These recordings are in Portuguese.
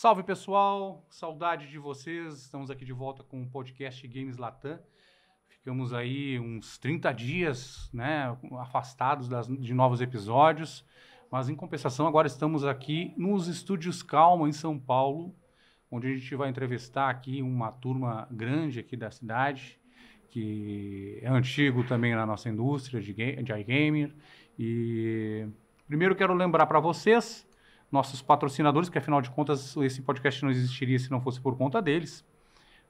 Salve pessoal, saudade de vocês. Estamos aqui de volta com o podcast Games Latam. Ficamos aí uns 30 dias, né, afastados das, de novos episódios, mas em compensação agora estamos aqui nos estúdios Calma em São Paulo, onde a gente vai entrevistar aqui uma turma grande aqui da cidade, que é antigo também na nossa indústria de, de iGamer. E primeiro quero lembrar para vocês nossos patrocinadores, que afinal de contas esse podcast não existiria se não fosse por conta deles.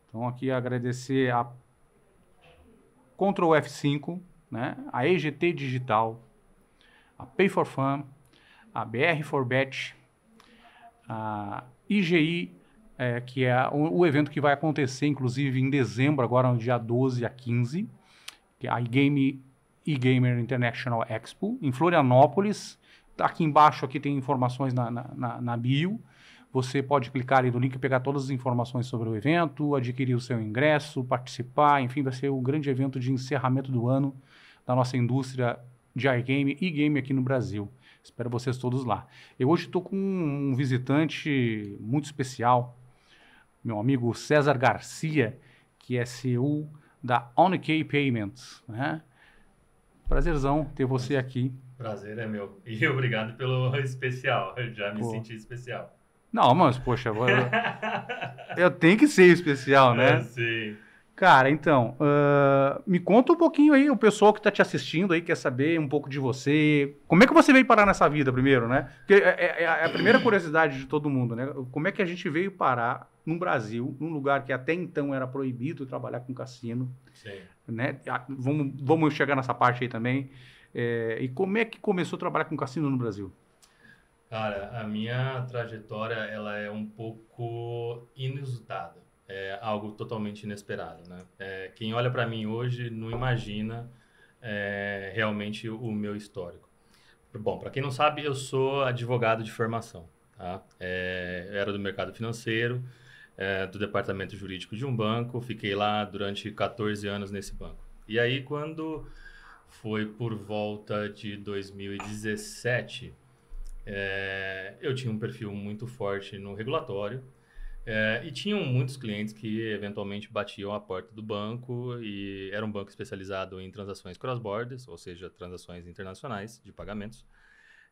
Então aqui agradecer a Ctrl F5, né? a EGT Digital, a Pay for Fun, a BR for Bet, a IGI, é, que é o, o, evento que vai acontecer inclusive em dezembro, agora no dia 12 a 15, que é a iGame eGamer International Expo, em Florianópolis, aqui embaixo aqui tem informações na, na, na bio. Você pode clicar ali no link e pegar todas as informações sobre o evento, adquirir o seu ingresso, participar. Enfim, vai ser o grande evento de encerramento do ano da nossa indústria de iGame e game aqui no Brasil. Espero vocês todos lá. Eu hoje estou com um visitante muito especial, meu amigo César Garcia, que é CEO da OnK Payments. Né? Prazerzão ter você aqui. Prazer é meu. E obrigado pelo especial. Eu já me Pô. senti especial. Não, mas poxa, eu, eu tenho que ser especial, né? É, sim. Cara, então, uh, me conta um pouquinho aí, o pessoal que está te assistindo aí quer saber um pouco de você. Como é que você veio parar nessa vida primeiro, né? Porque é, é, é, é a primeira curiosidade de todo mundo, né? Como é que a gente veio parar no Brasil, num lugar que até então era proibido trabalhar com cassino, Sim. né? Ah, vamos, vamos chegar nessa parte aí também. É, e como é que começou a trabalhar com cassino no Brasil? Cara, a minha trajetória ela é um pouco inusitada, é algo totalmente inesperado, né? É, quem olha para mim hoje não imagina é, realmente o meu histórico. Bom, para quem não sabe, eu sou advogado de formação, tá? É, era do mercado financeiro, é, do departamento jurídico de um banco, fiquei lá durante 14 anos nesse banco. E aí quando foi por volta de 2017. É, eu tinha um perfil muito forte no regulatório é, e tinham muitos clientes que eventualmente batiam a porta do banco e era um banco especializado em transações cross-borders, ou seja, transações internacionais de pagamentos.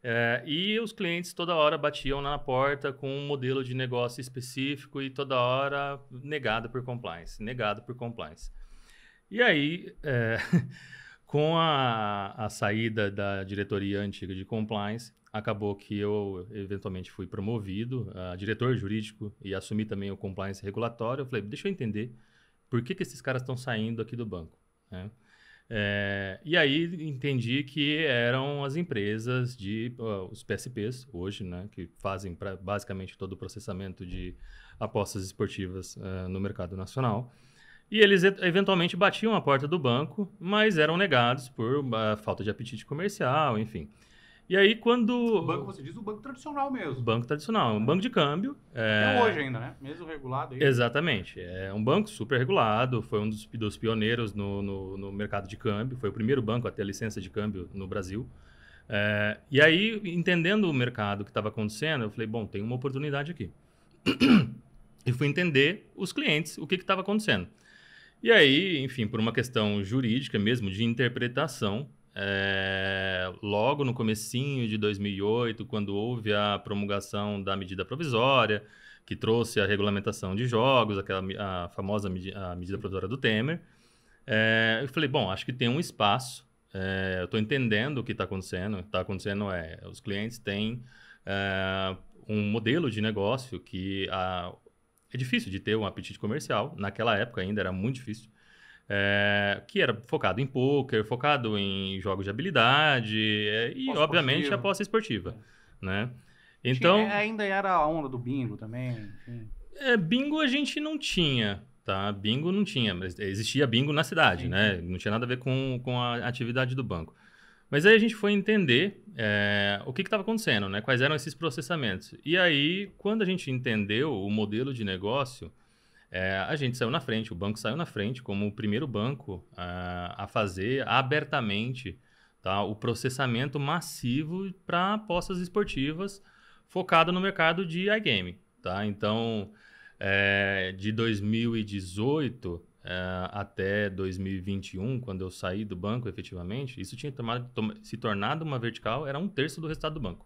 É, e os clientes toda hora batiam na porta com um modelo de negócio específico e toda hora negado por compliance, negado por compliance. E aí, é, Com a, a saída da diretoria antiga de compliance, acabou que eu eventualmente fui promovido a diretor jurídico e assumi também o compliance regulatório. Eu falei, deixa eu entender por que, que esses caras estão saindo aqui do banco. Né? É, e aí entendi que eram as empresas de uh, os PSPs hoje, né, que fazem pra, basicamente todo o processamento de apostas esportivas uh, no mercado nacional. E eles eventualmente batiam a porta do banco, mas eram negados por ah, falta de apetite comercial, enfim. E aí quando... O banco, você diz, o banco tradicional mesmo. Banco tradicional, um é. banco de câmbio. É... é hoje ainda, né? Mesmo regulado. Aí. Exatamente. É um banco super regulado, foi um dos, dos pioneiros no, no, no, mercado de câmbio, foi o primeiro banco a ter licença de câmbio no Brasil. É... E aí, entendendo o mercado que estava acontecendo, eu falei, bom, tem uma oportunidade aqui. e fui entender os clientes, o que estava acontecendo. E aí, enfim, por uma questão jurídica mesmo, de interpretação, é, logo no comecinho de 2008, quando houve a promulgação da medida provisória, que trouxe a regulamentação de jogos, aquela a famosa a medida provisória do Temer, é, eu falei, bom, acho que tem um espaço, é, eu estou entendendo o que está acontecendo, o que está acontecendo é, os clientes têm um modelo de negócio que a, é difícil de ter um apetite comercial. Naquela época ainda era muito difícil. É, que era focado em poker, focado em jogos de habilidade é, e, obviamente, a posse esportiva, né? Então... Tinha, eh, ainda era a onda do bingo também, é, bingo a gente não tinha, tá? Bingo não tinha, mas existia bingo na cidade, sim, né? Sim. Não tinha nada a ver com, com a atividade do banco. Mas aí a gente foi entender é, o que estava acontecendo, né? quais eram esses processamentos. E aí, quando a gente entendeu o modelo de negócio, é, a gente saiu na frente, o banco saiu na frente como o primeiro banco a, ah, a fazer abertamente tá, o processamento massivo para apostas esportivas focado no mercado de iGame. Tá? Então, é, de 2018 é, até 2021, quando eu saí do banco efetivamente, isso tinha tomado, tom, se tornado uma vertical, era um terço do resultado do banco.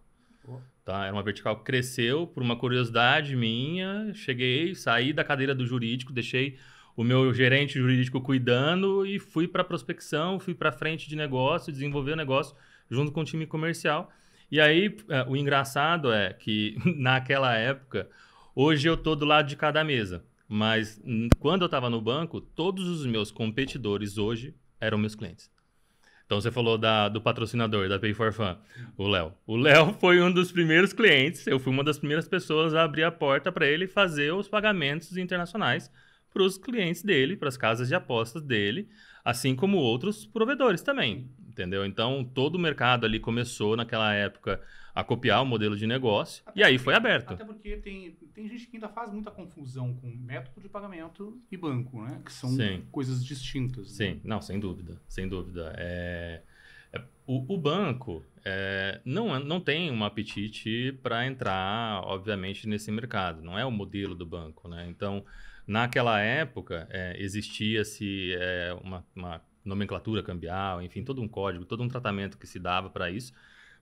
Tá? Era uma vertical que cresceu por uma curiosidade minha, cheguei, saí da cadeira do jurídico, deixei o meu gerente jurídico cuidando e fui para prospecção, fui para frente de negócio, desenvolver o negócio junto com o time comercial. E aí, é, o engraçado é que naquela época, hoje eu estou do lado de cada mesa. Mas quando eu estava no banco, todos os meus competidores hoje eram meus clientes. Então você falou da, do patrocinador da Pay for Fun, o Léo. O Léo foi um dos primeiros clientes, eu fui uma das primeiras pessoas a abrir a porta para ele fazer os pagamentos internacionais para os clientes dele, para as casas de apostas dele, assim como outros provedores também entendeu? Então, todo o mercado ali começou naquela época a copiar o modelo de negócio até e aí porque, foi aberto. Até porque tem, tem gente que ainda faz muita confusão com método de pagamento e banco, né? Que são Sim. coisas distintas. Né? Sim, não, sem dúvida, sem dúvida. É, é o, o, banco é, não, é, não tem um apetite para entrar, obviamente, nesse mercado. Não é o modelo do banco, né? Então, naquela época, é, existia-se é, uma, uma nomenclatura cambial, enfim, todo um código, todo um tratamento que se dava para isso.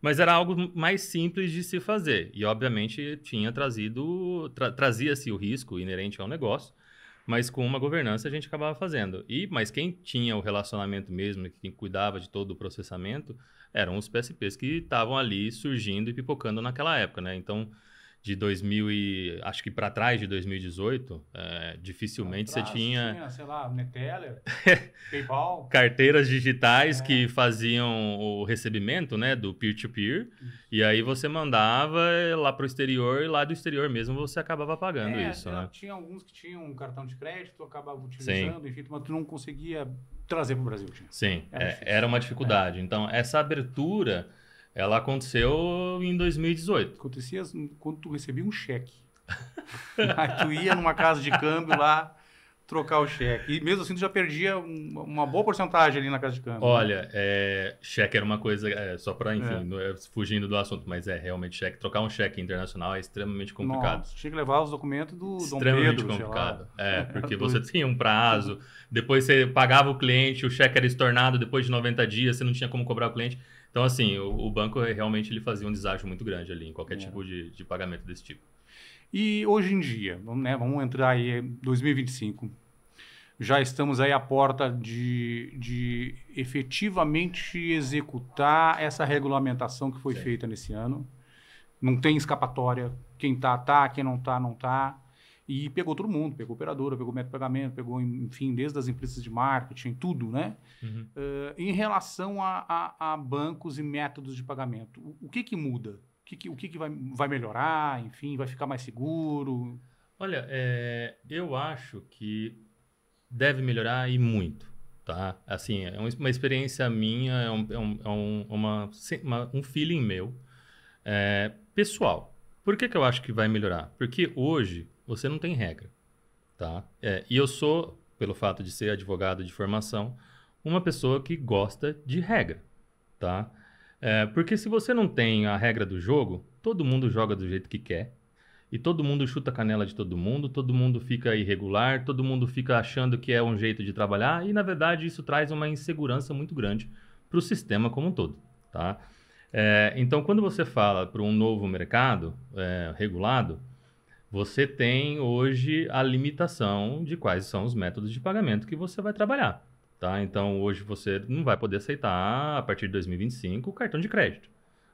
Mas era algo mais simples de se fazer. E, obviamente, tinha trazido. Tra trazia-se o risco inerente ao negócio, mas com uma governança a gente acabava fazendo. E Mas quem tinha o relacionamento mesmo, quem cuidava de todo o processamento, eram os PSPs que estavam ali surgindo e pipocando naquela época, né? Então de 2000 e acho que para trás de 2018, é, dificilmente trás, você tinha, tinha, sei lá, Neteller, PayPal, carteiras digitais é. que faziam o recebimento, né, do peer-to-peer, e aí você mandava lá para o exterior e lá do exterior mesmo você acabava pagando é, isso, né? Tinha alguns que tinham um cartão de crédito, acabava utilizando, Sim. enfim, mas tu não conseguia trazer para o Brasil. Tinha. Sim, era, é, era, uma dificuldade. É. Então essa abertura ela aconteceu em 2018. Acontecia assim, quando tu recebia um cheque. Aí tu ia numa casa de câmbio lá trocar o cheque. E mesmo assim tu já perdia uma boa porcentagem ali na casa de câmbio. Né? Olha, né? é, cheque era uma coisa, é, só para, enfim, é. é. fugindo do assunto, mas é realmente cheque. Trocar um cheque internacional é extremamente complicado. Nossa, tinha que levar os documentos do Extremamente Pedro, complicado. É, porque você tinha um prazo, depois você pagava o cliente, o cheque era estornado depois de 90 dias, você não tinha como cobrar o cliente. Então, assim, o, o, banco eh, realmente ele fazia um desastre muito grande ali em qualquer é. tipo de, de pagamento desse tipo. E hoje em dia, vamos, né, vamos entrar aí em eh, 2025, já estamos aí à porta de, de efetivamente executar essa regulamentação que foi Sim. feita nesse ano. Não tem escapatória. Quem está está, Quem não está não está. E pegou todo mundo, pegou operadora, pegou método de pagamento, pegou, enfim, desde as empresas de marketing, tudo, né? Uhum. Uh, em relação a, a, a, bancos e métodos de pagamento, o, o que que muda? O que, que, o que, que vai, vai melhorar? Enfim, vai ficar mais seguro? Olha, é, eu acho que deve melhorar e muito, tá? Assim, é uma experiência minha, é um, é um, é, é uma, uma, um feeling meu, eh, pessoal. Por que, que eu acho que vai melhorar? Porque hoje você não tem regra, tá? É, e eu sou, pelo fato de ser advogado de formação, uma pessoa que gosta de regra, tá? É, porque se você não tem a regra do jogo, todo mundo joga do jeito que quer e todo mundo chuta a canela de todo mundo, todo mundo fica irregular, todo mundo fica achando que é um jeito de trabalhar e na verdade isso traz uma insegurança muito grande para o sistema como um todo, tá? É, então quando você fala para um novo mercado é, regulado você tem hoje a limitação de quais são os métodos de pagamento que você vai trabalhar. Tá? Então, hoje você não vai poder aceitar, a partir de 2025, o cartão de crédito.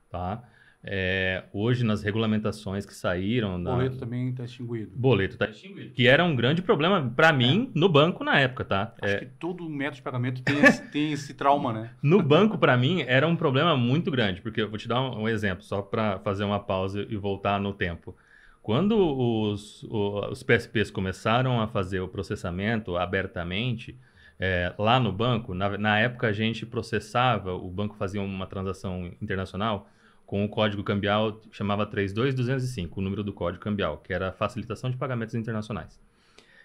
Tá? É, hoje, nas regulamentações que saíram... O Boleto também está extinguido. Boleto está extinguido. Que era um grande problema para é. mim é. no banco na época. Tá? Acho é... que todo método de pagamento tem esse, tem esse trauma, né? No banco, para mim, era um problema muito grande. Porque eu vou te dar um, um exemplo, só para fazer uma pausa e voltar no tempo. Quando os, os PSPs começaram a fazer o processamento abertamente, é, lá no banco, na, na, época a gente processava, o banco fazia uma transação internacional com o código cambial, chamava 32205, o número do código cambial, que era facilitação de pagamentos internacionais.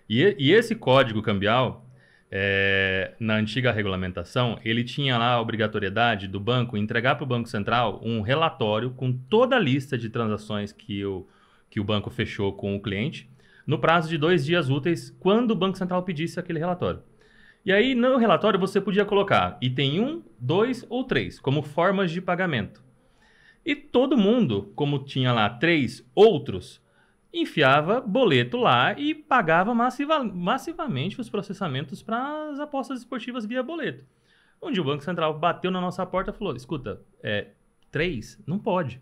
E, e esse código cambial, é, na antiga regulamentação, ele tinha lá a obrigatoriedade do banco entregar para o Banco Central um relatório com toda a lista de transações que o que o banco fechou com o cliente, no prazo de dois dias úteis, quando o Banco Central pedisse aquele relatório. E aí, no relatório, você podia colocar item 1, 2 ou 3, como formas de pagamento. E todo mundo, como tinha lá três outros, enfiava boleto lá e pagava massiva, massivamente os processamentos para as apostas esportivas via boleto. Onde o Banco Central bateu na nossa porta e falou: escuta, é, três não pode.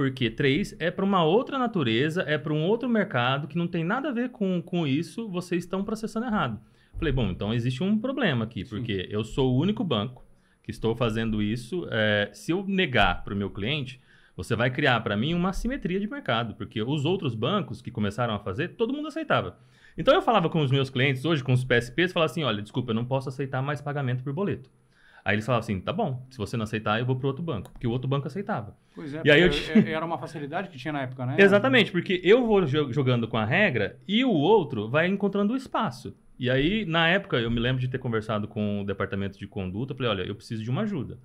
Porque 3 é para uma outra natureza, é para um outro mercado que não tem nada a ver com, com isso, vocês estão processando errado. Falei, bom, então existe um problema aqui, porque eu sou o único banco que estou fazendo isso. É, se eu negar para o meu cliente, você vai criar para mim uma assimetria de mercado, porque os outros bancos que começaram a fazer, todo mundo aceitava. Então eu falava com os meus clientes hoje, com os PSPs, falava assim: olha, desculpa, eu não posso aceitar mais pagamento por boleto. Aí eles falavam assim, tá bom, se você não aceitar, eu vou para outro banco, porque o outro banco aceitava. Pois é, e aí eu... É, era uma facilidade que tinha na época, né? Exatamente, porque eu vou jogando com a regra e o outro vai encontrando o espaço. E aí, na época, eu me lembro de ter conversado com o departamento de conduta, falei, olha, eu preciso de uma ajuda.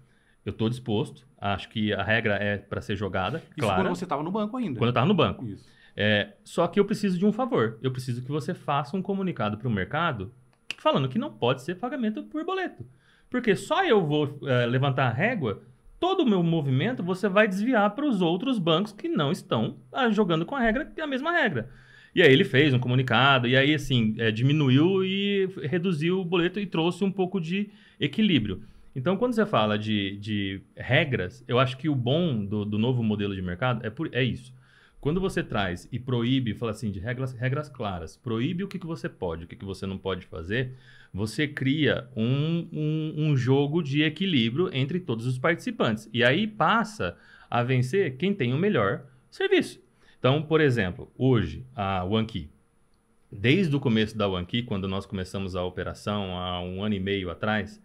Eu estou disposto, acho que a regra é para ser jogada, Isso claro. quando você estava no banco ainda. Quando eu estava no banco. Isso. É, só que eu preciso de um favor. Eu preciso que você faça um comunicado para o mercado falando que não pode ser pagamento por boleto. Porque só eu vou é, levantar a régua, todo o meu movimento você vai desviar para os outros bancos que não estão ah, jogando com a regra, é a mesma regra. E aí ele fez um comunicado, e aí assim, é, diminuiu e reduziu o boleto e trouxe um pouco de equilíbrio. Então, quando você fala de, de regras, eu acho que o bom do, do novo modelo de mercado é, por, é isso. Quando você traz e proíbe, fala assim, de regras, regras claras, proíbe o que, que você pode, o que, que você não pode fazer, você cria um, um, um jogo de equilíbrio entre todos os participantes. E aí passa a vencer quem tem o melhor serviço. Então, por exemplo, hoje, a OneKey, desde o começo da OneKey, quando nós começamos a operação há um ano e meio atrás,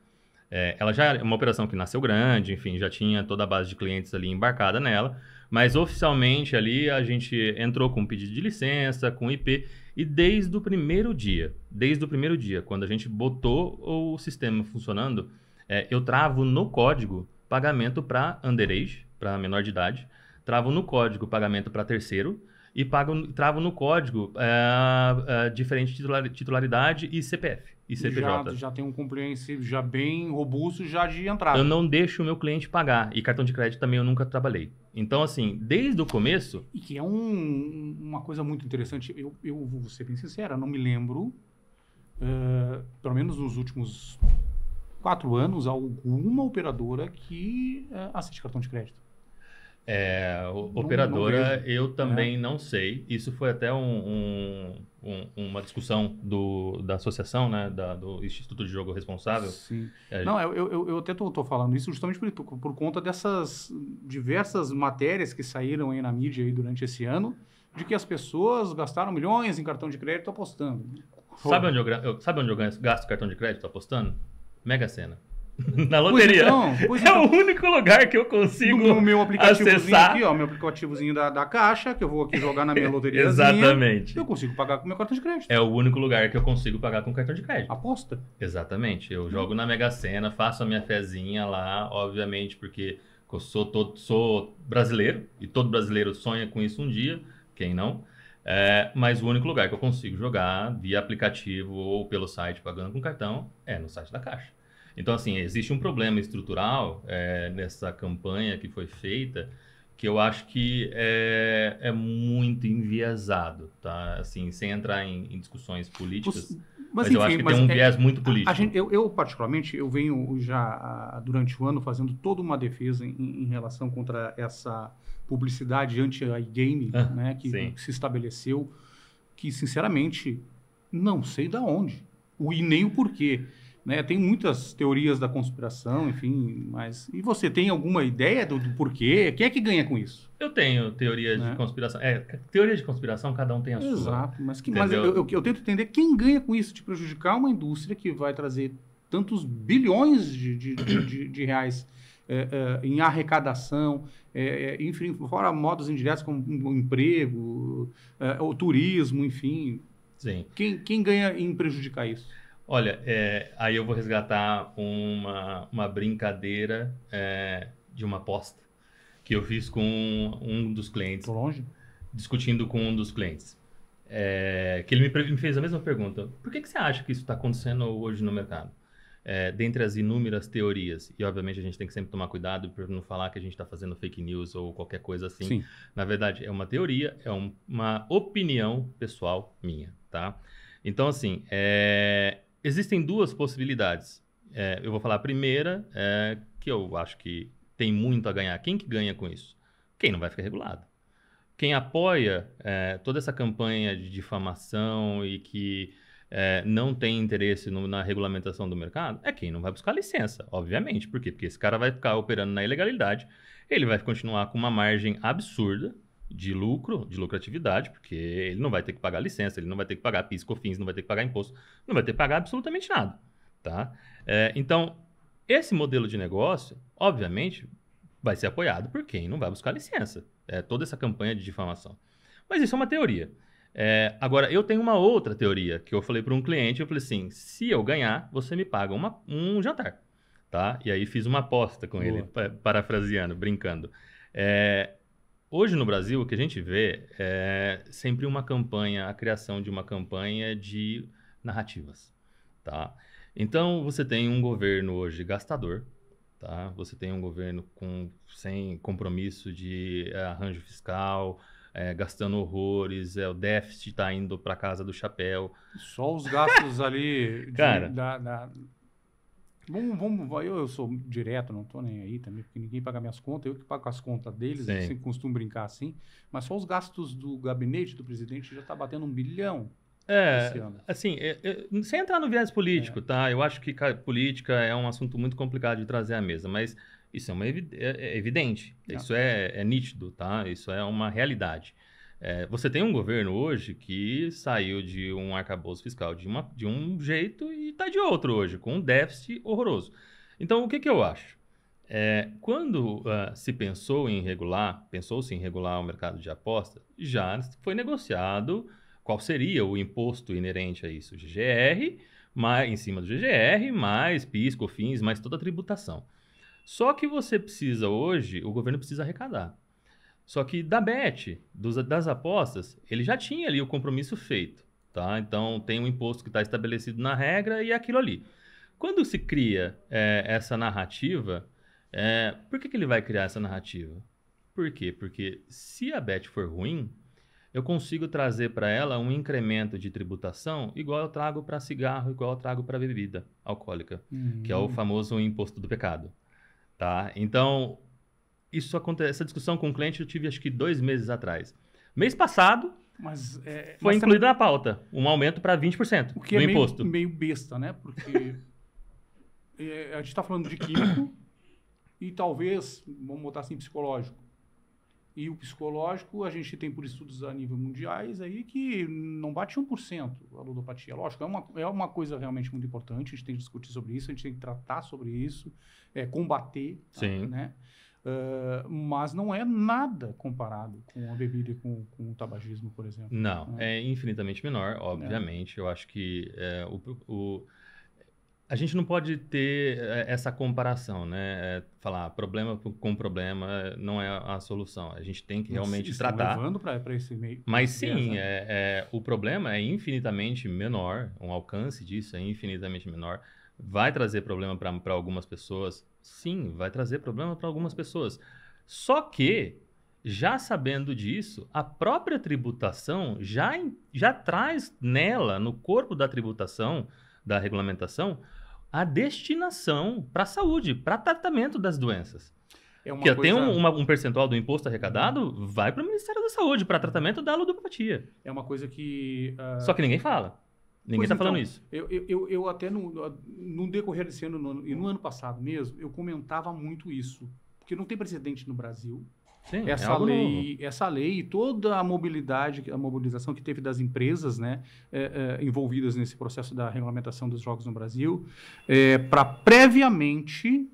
é, ela já é uma operação que nasceu grande, enfim, já tinha toda a base de clientes ali embarcada nela, mas oficialmente ali a gente entrou com um pedido de licença, com IP, e desde o primeiro dia, desde o primeiro dia, quando a gente botou o sistema funcionando, é, eu travo no código pagamento para underage, para menor de idade, travo no código pagamento para terceiro, e pago, travo no código é, é diferente titularidade e CPF e CPJ. Já, já tem um compliance já bem robusto já de entrada. Eu não deixo o meu cliente pagar. E cartão de crédito também eu nunca trabalhei. Então, assim, desde o começo... E que é um, uma coisa muito interessante. Eu, eu vou ser bem sincero, não me lembro, uh, pelo menos nos últimos quatro anos, alguma operadora que uh, aceite cartão de crédito. É, não, operadora, não eu é. também é. não sei. Isso foi até um, um um, uma discussão do, da associação, né, da, do Instituto de Jogo Responsável. Sim. É, Não, eu, eu, eu até estou falando isso justamente por, por conta dessas diversas matérias que saíram aí na mídia aí durante esse ano, de que as pessoas gastaram milhões em cartão de crédito apostando. Sabe onde eu, eu sabe onde eu gasto cartão de crédito apostando? Mega Sena. Na loteria. Pois então, pois é o então. único lugar que eu consigo no meu aplicativozinho acessar. aqui, ó, meu aplicativozinho da, da caixa, que eu vou aqui jogar na minha loteria. Exatamente. Eu consigo pagar com meu cartão de crédito. É o único lugar que eu consigo pagar com cartão de crédito. Aposta. Exatamente. Eu jogo na Mega Sena, faço a minha fezinha lá, obviamente, porque eu sou, todo, sou brasileiro e todo brasileiro sonha com isso um dia, quem não? É, mas o único lugar que eu consigo jogar via aplicativo ou pelo site pagando com cartão é no site da Caixa. Então, assim, existe um problema estrutural é, nessa campanha que foi feita que eu acho que é, é muito enviesado, tá? Assim, sem entrar em, em discussões políticas, mas, mas enfim, eu acho que tem um é, viés muito político. Gente, eu, eu, particularmente, eu venho já ah, durante o ano fazendo toda uma defesa em, em relação contra essa publicidade anti-game ah, né, que, sim. se estabeleceu, que, sinceramente, não sei da onde, e nem o porquê. Né? Tem muitas teorias da conspiração, enfim, mas. E você tem alguma ideia do, do porquê? Quem é que ganha com isso? Eu tenho teoria né? de conspiração. É, teoria de conspiração, cada um tem a Exato, sua. Exato, mas, que, mas eu, eu, eu, tento entender quem ganha com isso de prejudicar uma indústria que vai trazer tantos bilhões de, de, de, de reais. É, é, em arrecadação, é, é enfim, fora modos indiretos como emprego, é, o turismo, enfim. Sim. Quem, quem ganha em prejudicar isso? Olha, é, aí eu vou resgatar uma, uma brincadeira é, de uma aposta que eu fiz com um dos clientes. Tô longe? Discutindo com um dos clientes. É, que ele me, me, fez a mesma pergunta. Por que, que você acha que isso está acontecendo hoje no mercado? É, dentre as inúmeras teorias, e obviamente a gente tem que sempre tomar cuidado para não falar que a gente está fazendo fake news ou qualquer coisa assim. Sim. Na verdade, é uma teoria, é um, uma opinião pessoal minha, tá? Então, assim, é, existem duas possibilidades. É, eu vou falar a primeira, é, que eu acho que tem muito a ganhar. Quem que ganha com isso? Quem não vai ficar regulado. Quem apoia é, toda essa campanha de difamação e que é, não tem interesse no, na regulamentação do mercado é quem não vai buscar licença, obviamente. Por quê? Porque esse cara vai ficar operando na ilegalidade, ele vai continuar com uma margem absurda de lucro, de lucratividade, porque ele não vai ter que pagar licença, ele não vai ter que pagar PIS, COFINS, não vai ter que pagar imposto, não vai ter que pagar absolutamente nada, tá? É, então, esse modelo de negócio, obviamente, vai ser apoiado por quem não vai buscar licença. É, toda essa campanha de difamação. Mas isso é uma teoria. É, agora, eu tenho uma outra teoria que eu falei para um cliente, eu falei assim, se eu ganhar, você me paga uma, um jantar, tá? E aí fiz uma aposta com Boa. ele, parafraseando, brincando. É, Hoje no Brasil, o que a gente vê é sempre uma campanha, a criação de uma campanha de narrativas, tá? Então, você tem um governo hoje gastador, tá? Você tem um governo com, sem compromisso de eh, arranjo fiscal, é, gastando horrores, é, o déficit está indo para casa do chapéu. Só os gastos ali de, Cara, da, da Vamos, vamos, eu, eu sou direto, não estou nem aí também, porque ninguém paga minhas contas, eu que pago as contas deles, Sim. eu sempre costumo brincar assim, mas só os gastos do gabinete do presidente já está batendo um bilhão. É, assim, é, é, sem entrar no viés político, é. tá? Eu acho que política é um assunto muito complicado de trazer à mesa, mas isso é, uma é, é evidente, isso é, nítido, tá? Isso é uma realidade. É, você tem um governo hoje que saiu de um arcabouço fiscal de, uma, de um jeito e está de outro hoje, com um déficit horroroso. Então, o que, que eu acho? É, quando uh, se pensou em regular, pensou-se em regular o mercado de apostas, já foi negociado qual seria o imposto inerente a isso, GGR, mais, em cima do GGR, mais PIS, COFINS, mais toda a tributação. Só que você precisa hoje, o governo precisa arrecadar. Só que da bet, dos, das apostas, ele já tinha ali o compromisso feito, tá? Então tem um imposto que está estabelecido na regra e é aquilo ali. Quando se cria é, essa narrativa, é, por que, que ele vai criar essa narrativa? Por quê? Porque se a bet for ruim, eu consigo trazer para ela um incremento de tributação igual eu trago para cigarro, igual eu trago para bebida alcoólica, uhum. que é o hum. famoso imposto do pecado. Tá? Então, isso acontece, essa discussão com o cliente eu tive acho que dois meses atrás. Mês passado, mas, é, foi incluído também... na pauta um aumento para 20% o que é do é imposto. Meio, meio besta, né? Porque é, a gente está falando de químico e talvez, vamos botar assim, psicológico. E o psicológico, a gente tem por estudos a nível mundiais aí que não bate 1% a ludopatia. Lógico, é uma, é uma coisa realmente muito importante, a gente tem que discutir sobre isso, a gente tem que tratar sobre isso, é, combater, tá, né? Sim Uh, mas não é nada comparado com a bebida e com, com o tabagismo, por exemplo. Não, né? é infinitamente menor, obviamente. É. Eu acho que é, o, o, a gente não pode ter é, essa comparação, né? É, falar problema com problema não é a solução. A gente tem que realmente tratar. levando para esse meio. Mas sim, é, é, o problema é infinitamente menor, o alcance disso é infinitamente menor. Vai trazer problema para algumas pessoas, Sim, vai trazer problema para algumas pessoas. Só que, já sabendo disso, a própria tributação já, já traz nela, no corpo da tributação, da regulamentação, a destinação para saúde, para tratamento das doenças. É que coisa... tem um, uma, um, percentual do imposto arrecadado, uhum. vai para o Ministério da Saúde, para tratamento da ludopatia. É uma coisa que. Uh... Só que ninguém fala. Ninguém está então, falando isso. Eu, eu, eu até no, no decorrer desse ano no, e no ano passado mesmo, eu comentava muito isso. Porque não tem precedente no Brasil. Sim, é essa, é lei, novo. essa lei e toda a mobilidade, a mobilização que teve das empresas né, é, é, envolvidas nesse processo da regulamentação dos jogos no Brasil, é, para previamente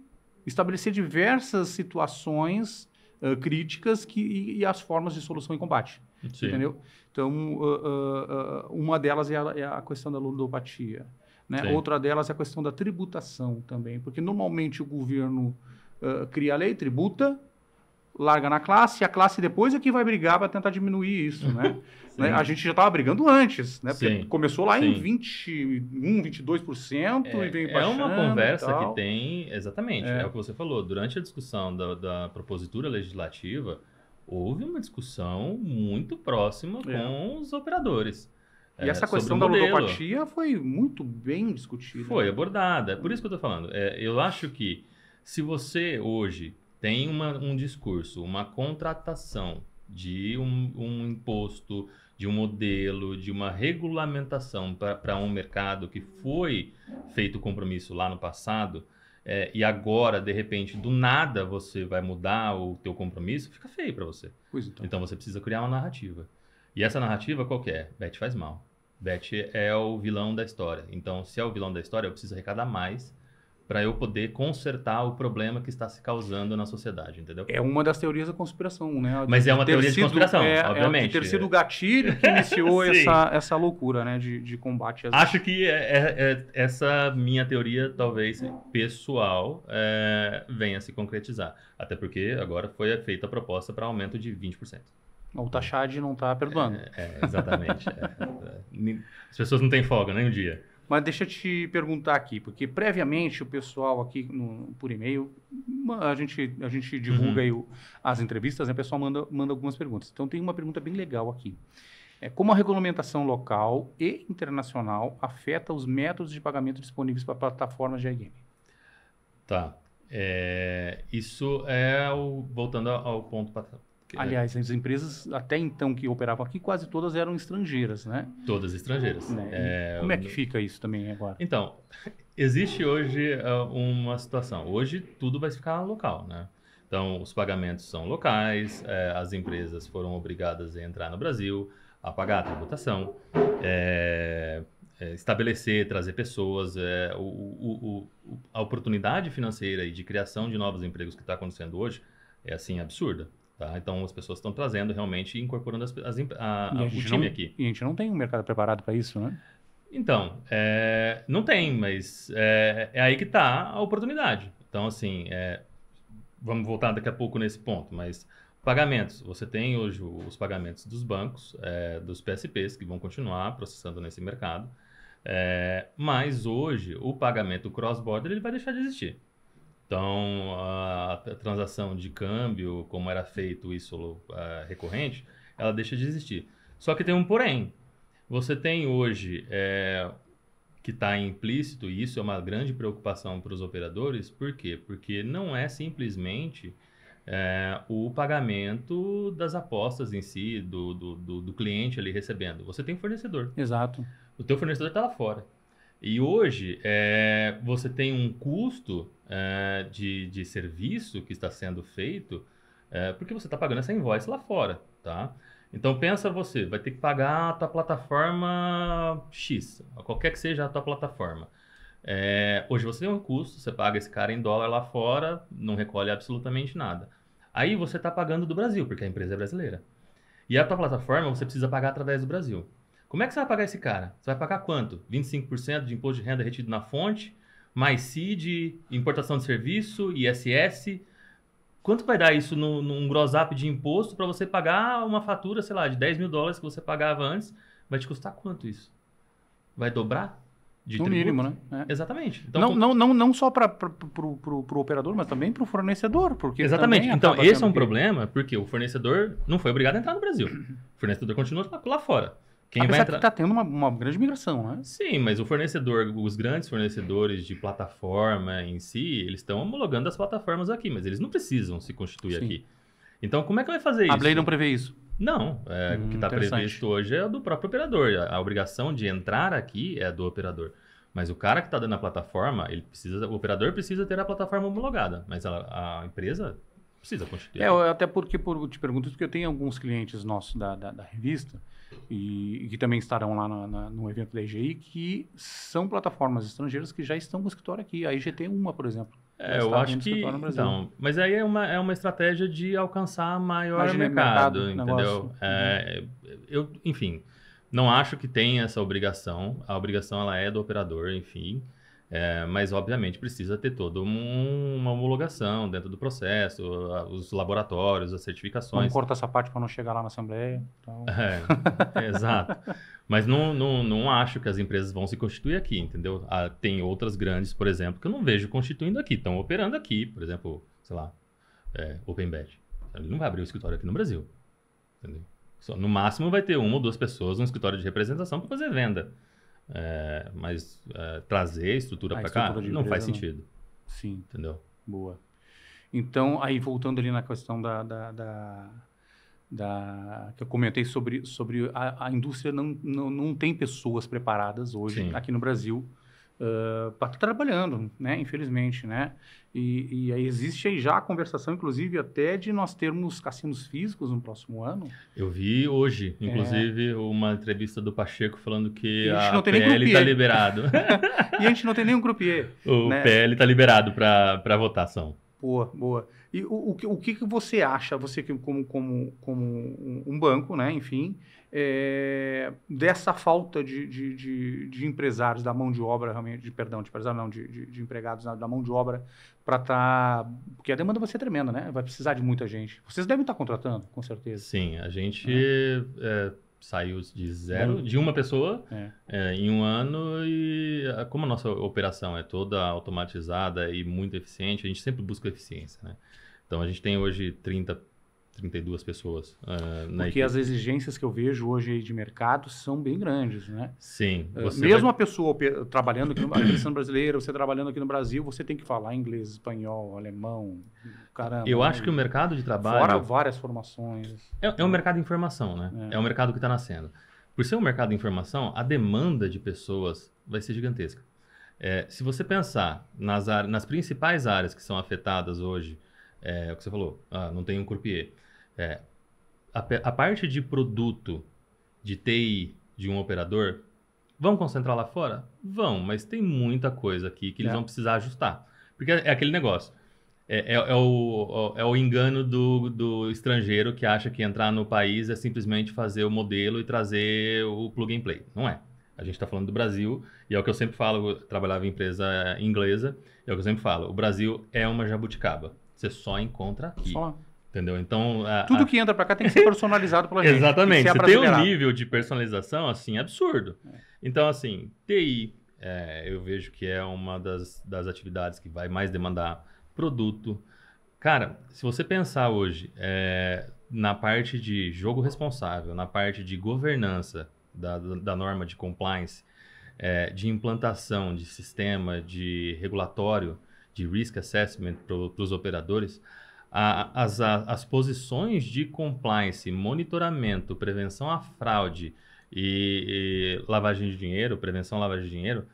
estabelecer diversas situações uh, críticas que, e, e as formas de solução e combate. Sim. entendeu? Então, uh, uh, uh, uma delas é a, é a, questão da ludopatia. Né? Outra delas é a questão da tributação também, porque normalmente o governo cria a lei, tributa, larga na classe, e a classe depois é que vai brigar para tentar diminuir isso, né? né? A gente já estava brigando antes, né? Porque Sim. começou lá Sim. em 21, 22% é, e vem É uma conversa que tem, exatamente, é. é. o que você falou, durante a discussão da, da propositura legislativa, houve uma discussão muito próxima é. com os operadores. E é, essa questão da ludopatia foi muito bem discutida. Foi né? abordada. É por isso que eu estou falando. É, eu acho que se você hoje tem uma, um discurso, uma contratação de um, um, imposto, de um modelo, de uma regulamentação para um mercado que foi feito compromisso lá no passado, é, e agora, de repente, do nada você vai mudar o teu compromisso, fica feio para você. Então. então. você precisa criar uma narrativa. E essa narrativa qual é? Beth faz mal. Beth é o vilão da história. Então, se é o vilão da história, eu preciso arrecadar mais para eu poder consertar o problema que está se causando na sociedade, entendeu? É uma das teorias da conspiração, né? De Mas é uma teoria sido, de conspiração, é, é obviamente. É ter sido o gatilho que iniciou essa, essa loucura, né, de, de combate. Às... Acho que é, é, é essa minha teoria, talvez pessoal, é, venha a se concretizar. Até porque agora foi feita a proposta para aumento de 20%. O Tachad não está perdoando. exatamente. As pessoas não têm folga, nem um dia. Mas deixa eu te perguntar aqui, porque previamente o pessoal aqui no, por e-mail, a gente, a gente uhum. divulga uhum. o, as entrevistas, né? o pessoal manda, manda algumas perguntas. Então tem uma pergunta bem legal aqui. É, como a regulamentação local e internacional afeta os métodos de pagamento disponíveis para plataformas de IGM? Tá. É, isso é o, voltando ao ponto é Aliás, as empresas até então que operavam aqui, quase todas eram estrangeiras, né? Todas estrangeiras. Né? É... Como é que fica isso também agora? Então, existe hoje uh, uma situação. Hoje tudo vai ficar local, né? Então, os pagamentos são locais, eh, as empresas foram obrigadas a entrar no Brasil, a pagar a tributação, eh, eh, estabelecer, trazer pessoas. o, o, o, a oportunidade financeira e de criação de novos empregos que está acontecendo hoje é assim absurda. Tá? Então as pessoas estão trazendo realmente e incorporando as, as, a, a, o time não, aqui. E a gente não tem um mercado preparado para isso, né? Então, é, não tem, mas é, é aí que está a oportunidade. Então, assim, é, vamos voltar daqui a pouco nesse ponto, mas pagamentos. Você tem hoje os pagamentos dos bancos, é, dos PSPs, que vão continuar processando nesse mercado. É, mas hoje, o pagamento cross-border ele vai deixar de existir. Então, a transação de câmbio, como era feito isso uh, recorrente, ela deixa de existir. Só que tem um porém. Você tem hoje, é, que está implícito, e isso é uma grande preocupação para os operadores, por quê? Porque não é simplesmente é, o pagamento das apostas em si, do, do, do, do cliente ali recebendo. Você tem um fornecedor. Exato. O teu fornecedor está lá fora. E hoje é, você tem um custo é, de, de serviço que está sendo feito é, porque você está pagando essa invoice lá fora, tá? Então pensa você, vai ter que pagar a tua plataforma X, qualquer que seja a tua plataforma. hoje você tem um custo, você paga esse cara em dólar lá fora, não recolhe absolutamente nada. Aí você está pagando do Brasil, porque a empresa é brasileira. E a tua plataforma você precisa pagar através do Brasil. Como é que você vai pagar esse cara? Você vai pagar quanto? 25% de imposto de renda retido na fonte, mais CID, importação de serviço, ISS. Quanto vai dar isso no, num gross-up de imposto para você pagar uma fatura, sei lá, de 10 mil dólares que você pagava antes? Vai te custar quanto isso? Vai dobrar? De no mínimo, né? É. Exatamente. Então, não, com... não, não, não só para o operador, mas também para o fornecedor. Porque Exatamente. Então, esse é um que... problema, porque o fornecedor não foi obrigado a entrar no Brasil. O fornecedor continua lá, lá fora. Quem Apesar vai entrar... que está tendo uma, uma, grande migração, né? Sim, mas o fornecedor, os grandes fornecedores de plataforma em si, eles estão homologando as plataformas aqui, mas eles não precisam se constituir Sim. aqui. Então, como é que vai fazer a isso? A lei não prevê isso? Não. É, hum, o que está previsto hoje é do próprio operador. A, a, obrigação de entrar aqui é do operador. Mas o cara que está dando a plataforma, ele precisa, o operador precisa ter a plataforma homologada, mas a, a empresa precisa constituir. É, até porque por, te pergunto, porque eu tenho alguns clientes nossos da, da, da revista e, e, que também estarão lá na, na, no evento da IGI, que são plataformas estrangeiras que já estão com escritório aqui. A IGT é uma, por exemplo. É, eu acho que. Então, mas aí é uma, é uma estratégia de alcançar maior é mercado, mercado, entendeu? É, uhum. eu, enfim, não acho que tenha essa obrigação. A obrigação ela é do operador, enfim. É, mas, obviamente, precisa ter toda um, uma homologação dentro do processo, os laboratórios, as certificações. Não cortar essa parte para não chegar lá na Assembleia. Então... É, é, exato. Mas não, não, não acho que as empresas vão se constituir aqui, entendeu? Ah, tem outras grandes, por exemplo, que eu não vejo constituindo aqui. Estão operando aqui, por exemplo, sei lá, é, OpenBet. Ele não vai abrir o um escritório aqui no Brasil, entendeu? Só, no máximo vai ter uma ou duas pessoas no escritório de representação para fazer venda. É, mas é, trazer a estrutura para cá não faz né? sentido. Não. Sim. Entendeu? Boa. Então, aí voltando ali na questão da, da, da, da que eu comentei sobre, sobre a, a indústria não, não, não tem pessoas preparadas hoje Sim. aqui no Brasil para tá estar trabalhando, né? Infelizmente, né? E, e, aí existe aí já a conversação, inclusive, até de nós termos cassinos físicos no próximo ano. Eu vi hoje, é. inclusive, é... uma entrevista do Pacheco falando que a, a PL está liberado. e a gente não tem nenhum croupier. O né? PL está liberado para votação. Boa, boa. E o, o, que, o que você acha, você como, como, como um banco, né, enfim, é, dessa falta de, de, de, de, empresários, da mão de obra, realmente, de, perdão, de empresário não, de, de, de empregados, né, da mão de obra, para estar... Tá, porque a demanda vai ser tremenda, né? Vai precisar de muita gente. Vocês devem estar tá contratando, com certeza. Sim, a gente... Né? É saiu de zero, de uma pessoa é. É, em um ano e como a nossa operação é toda automatizada e muito eficiente, a gente sempre busca eficiência, né? Então a gente tem hoje 30 32 pessoas. Uh, Porque equipe. as exigências que eu vejo hoje de mercado são bem grandes, né? Sim. Uh, mesmo vai... a pessoa trabalhando aqui no sendo brasileira, você trabalhando aqui no Brasil, você tem que falar inglês, espanhol, alemão, caramba. Eu acho né? que o mercado de trabalho... Fora várias formações. É, é um mercado de informação, né? É, é um mercado que está nascendo. Por ser um mercado de informação, a demanda de pessoas vai ser gigantesca. É, se você pensar nas, nas, principais áreas que são afetadas hoje, é, o que você falou, ah, não tem um croupier. É, a, a parte de produto de TI de um operador, vão concentrar lá fora? Vão, mas tem muita coisa aqui que eles é. vão precisar ajustar. Porque é, é aquele negócio. É, é, é, o, é o engano do, do estrangeiro que acha que entrar no país é simplesmente fazer o modelo e trazer o plug and play. Não é. A gente está falando do Brasil, e é o que eu sempre falo, eu trabalhava em empresa inglesa, é o que eu sempre falo, o Brasil é uma jabuticaba. Você só encontra aqui. Só. Entendeu? Então. A, Tudo que entra para cá tem que ser personalizado pela gente. Exatamente. Você tem um nível de personalização, assim, absurdo. Então, assim, TI, é, eu vejo que é uma das, das atividades que vai mais demandar produto. Cara, se você pensar hoje é, na parte de jogo responsável, na parte de governança da, da norma de compliance, é, de implantação de sistema, de regulatório, de risk assessment para os operadores, a, as, a, as posições de compliance, monitoramento, prevenção à fraude e, e lavagem de dinheiro, prevenção à lavagem de dinheiro,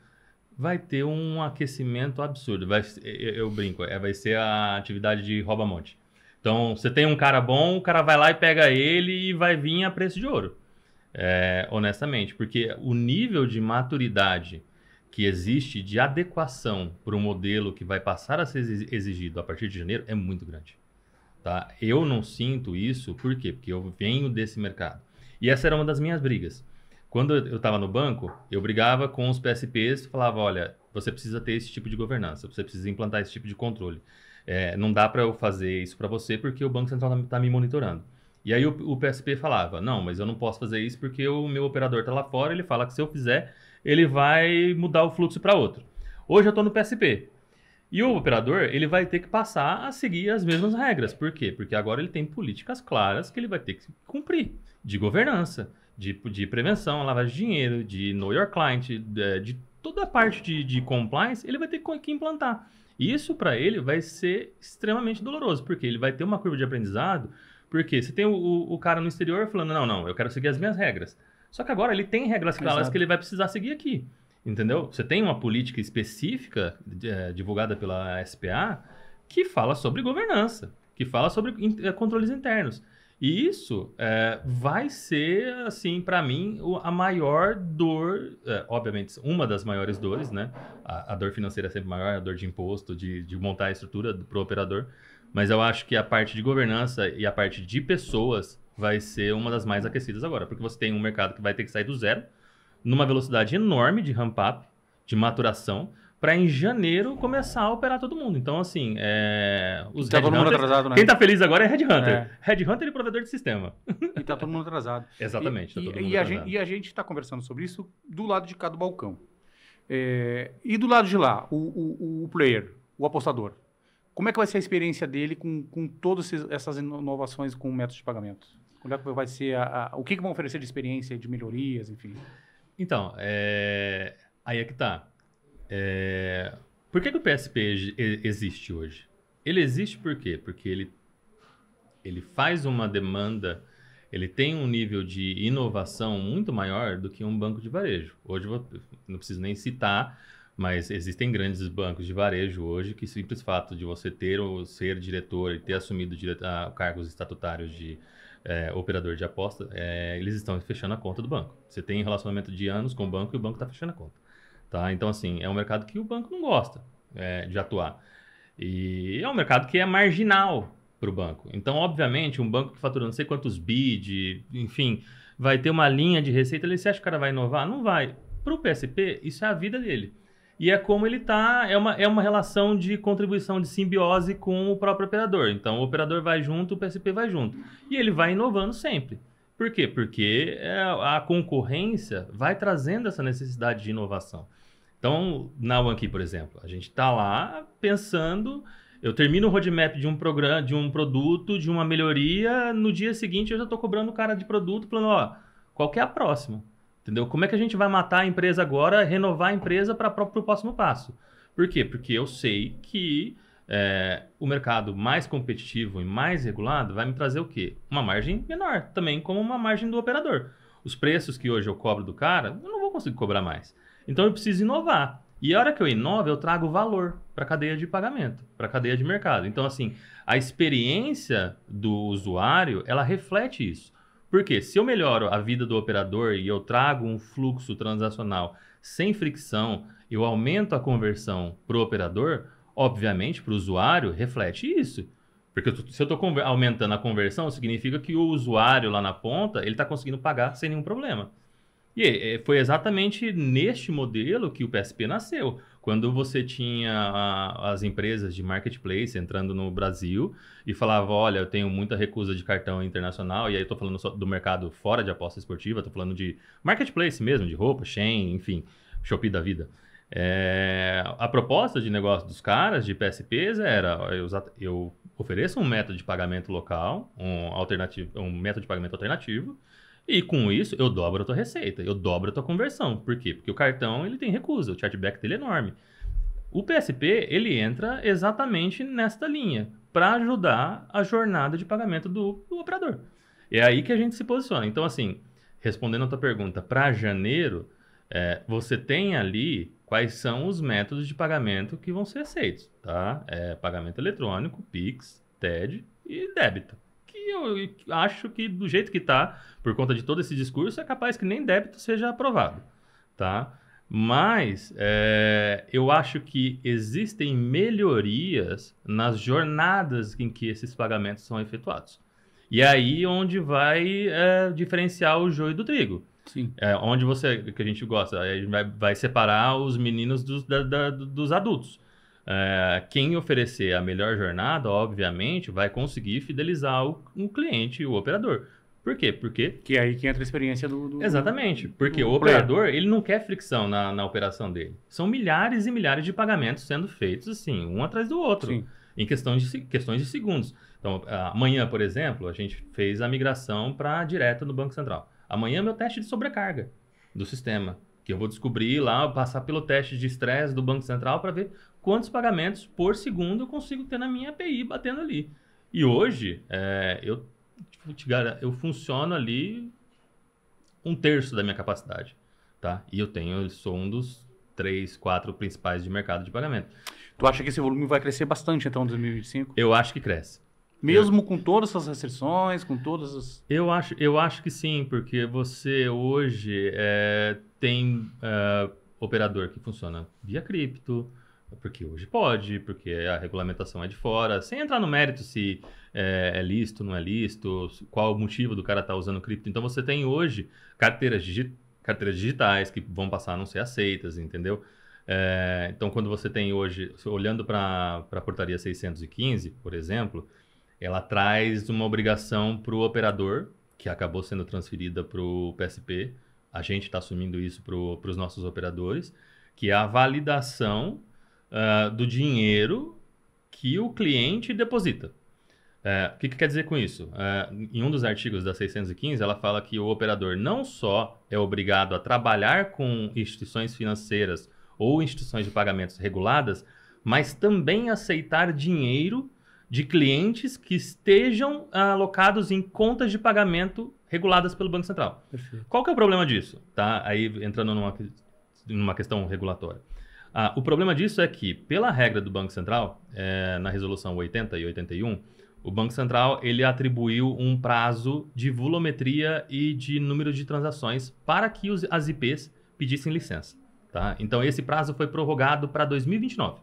vai ter um aquecimento absurdo. Vai, eu, eu brinco, é, vai ser a atividade de rouba-monte. Então, você tem um cara bom, o cara vai lá e pega ele e vai vir a preço de ouro. É, honestamente, porque o nível de maturidade que existe de adequação para o modelo que vai passar a ser exigido a partir de janeiro é muito grande. Tá? Eu não sinto isso, por quê? Porque eu venho desse mercado. E essa era uma das minhas brigas. Quando eu estava no banco, eu brigava com os PSPs, falava, olha, você precisa ter esse tipo de governança, você precisa implantar esse tipo de controle. É, não dá para eu fazer isso para você porque o Banco Central está tá me monitorando. E aí o, o, PSP falava, não, mas eu não posso fazer isso porque o meu operador está lá fora, ele fala que se eu fizer, ele vai mudar o fluxo para outro. Hoje eu estou no PSP, e o operador, ele vai ter que passar a seguir as mesmas regras. Por quê? Porque agora ele tem políticas claras que ele vai ter que cumprir de governança, de, de prevenção, lavagem de dinheiro, de know your client, de, de toda a parte de, de compliance, ele vai ter que implantar. Isso para ele vai ser extremamente doloroso, porque ele vai ter uma curva de aprendizado. Porque você tem o, o, o, cara no exterior falando: não, não, eu quero seguir as minhas regras. Só que agora ele tem regras claras Exato. que ele vai precisar seguir aqui. Entendeu? Você tem uma política específica é, divulgada pela SPA que fala sobre governança, que fala sobre eh, controles internos. E isso é, vai ser, assim, para mim, a maior dor, é, obviamente, uma das maiores dores, né? A, a, dor financeira é sempre maior, a dor de imposto, de, de montar a estrutura para o operador. Mas eu acho que a parte de governança e a parte de pessoas vai ser uma das mais aquecidas agora, porque você tem um mercado que vai ter que sair do zero, numa velocidade enorme de ramp up, de maturação, para em janeiro começar a operar todo mundo. Então, assim, é... os tá todo mundo atrasado, né? Quem tá feliz agora é Red Hunter. É. Red Hunter e provedor de sistema. E tá todo mundo atrasado. Exatamente. E, tá e, atrasado. A gente, e, A gente, está conversando sobre isso do lado de cá do balcão. É, e do lado de lá, o, o, o, player, o apostador. Como é que vai ser a experiência dele com, com todas essas inovações com métodos de pagamento? Como é que vai ser a, a, o que, que vão oferecer de experiência, de melhorias, enfim? Então, é... aí é que tá. É... Por que, que o PSP existe hoje? Ele existe por quê? Porque ele, ele faz uma demanda, ele tem um nível de inovação muito maior do que um banco de varejo. Hoje eu não preciso nem citar, mas existem grandes bancos de varejo hoje que simples fato de você ter ou ser diretor e ter assumido dire... Ah, cargos estatutários de é, operador de aposta, é, eles estão fechando a conta do banco. Você tem relacionamento de anos com o banco e o banco está fechando a conta. Tá? Então, assim, é um mercado que o banco não gosta é, de atuar. E é um mercado que é marginal para o banco. Então, obviamente, um banco que fatura não sei quantos bid, enfim, vai ter uma linha de receita. Ele, você acha que o cara vai inovar? Não vai. Para o PSP, isso é a vida dele. E é como ele está é uma, é uma relação de contribuição, de simbiose com o próprio operador. Então, o operador vai junto, o PSP vai junto. E ele vai inovando sempre. Por quê? Porque é, a concorrência vai trazendo essa necessidade de inovação. Então, na OneKey, por exemplo, a gente está lá pensando eu termino o roadmap de um programa, de um produto, de uma melhoria, no dia seguinte eu já estou cobrando o cara de produto, falando, ó, qual que é a próxima? Entendeu? Como é que a gente vai matar a empresa agora, renovar a empresa para o próximo passo? Por quê? Porque eu sei que é, o mercado mais competitivo e mais regulado vai me trazer o quê? Uma margem menor, também como uma margem do operador. Os preços que hoje eu cobro do cara, eu não vou conseguir cobrar mais. Então eu preciso inovar. E a hora que eu inovo, eu trago valor para a cadeia de pagamento, para a cadeia de mercado. Então, assim, a experiência do usuário, ela reflete isso. Porque se eu melhoro a vida do operador e eu trago um fluxo transacional sem fricção, eu aumento a conversão para o operador, obviamente para o usuário reflete isso. Porque se eu estou aumentando a conversão, significa que o usuário lá na ponta ele está conseguindo pagar sem nenhum problema. E eh, foi exatamente neste modelo que o PSP nasceu quando você tinha as empresas de marketplace entrando no Brasil e falava, olha, eu tenho muita recusa de cartão internacional, e aí eu estou falando do mercado fora de aposta esportiva, estou falando de marketplace mesmo, de roupa, Shein, enfim, Shopee da vida. É, a proposta de negócio dos caras de PSPs era eu, eu ofereço um método de pagamento local, um, alternativo, um método de pagamento alternativo, e com isso, eu dobro a tua receita, eu dobro a tua conversão. Por quê? Porque o cartão ele tem recusa, o chargeback dele é enorme. O PSP, ele entra exatamente nesta linha, para ajudar a jornada de pagamento do, do, operador. É aí que a gente se posiciona. Então, assim, respondendo a tua pergunta, para janeiro, é, você tem ali quais são os métodos de pagamento que vão ser aceitos, tá? É, pagamento eletrônico, PIX, TED e débito e eu acho que do jeito que está, por conta de todo esse discurso, é capaz que nem débito seja aprovado, tá? Mas é, eu acho que existem melhorias nas jornadas em que esses pagamentos são efetuados. E aí onde vai é, diferenciar o joio do trigo. Sim. É, onde você, que a gente gosta, vai, vai separar os meninos dos, da, da, dos adultos. É, quem oferecer a melhor jornada, obviamente, vai conseguir fidelizar o, o cliente e o operador. Por quê? Porque... Que é aí que entra a experiência do... do Exatamente. Porque do o operador, ele não quer fricção na, na operação dele. São milhares e milhares de pagamentos sendo feitos, assim, um atrás do outro. Sim. Em questão de, questões de segundos. Então, amanhã, por exemplo, a gente fez a migração para direto no Banco Central. Amanhã é meu teste de sobrecarga do sistema que eu vou descobrir lá, passar pelo teste de estresse do Banco Central para ver quantos pagamentos por segundo eu consigo ter na minha API batendo ali. E hoje, é, eu, tipo, eu funciono ali um terço da minha capacidade, tá? E eu tenho, eu sou um dos três, quatro principais de mercado de pagamento. Tu acha que esse volume vai crescer bastante então em 2025? Eu acho que cresce. Mesmo eu... com todas essas restrições, com todas as... Eu acho, eu acho que sim, porque você hoje é, tem uh, operador que funciona via cripto, porque hoje pode, porque a regulamentação é de fora, sem entrar no mérito se eh, é, é listo, não é listo, qual o motivo do cara estar tá usando cripto. Então você tem hoje carteiras, digi carteiras digitais que vão passar a não ser aceitas, entendeu? É, então quando você tem hoje, olhando para a portaria 615, por exemplo, ela traz uma obrigação para o operador, que acabou sendo transferida para o PSP, a gente está assumindo isso para os nossos operadores, que é a validação uh, do dinheiro que o cliente deposita. Uh, o que, que, quer dizer com isso? Uh, em um dos artigos da 615, ela fala que o operador não só é obrigado a trabalhar com instituições financeiras ou instituições de pagamentos reguladas, mas também aceitar dinheiro de clientes que estejam ah, alocados em contas de pagamento reguladas pelo Banco Central. Perfeito. Qual que é o problema disso? Tá? Aí entrando numa, numa questão regulatória. Ah, o problema disso é que, pela regra do Banco Central, é, na resolução 80 e 81, o Banco Central ele atribuiu um prazo de volumetria e de número de transações para que os, as IPs pedissem licença. Tá? Então, esse prazo foi prorrogado para 2029.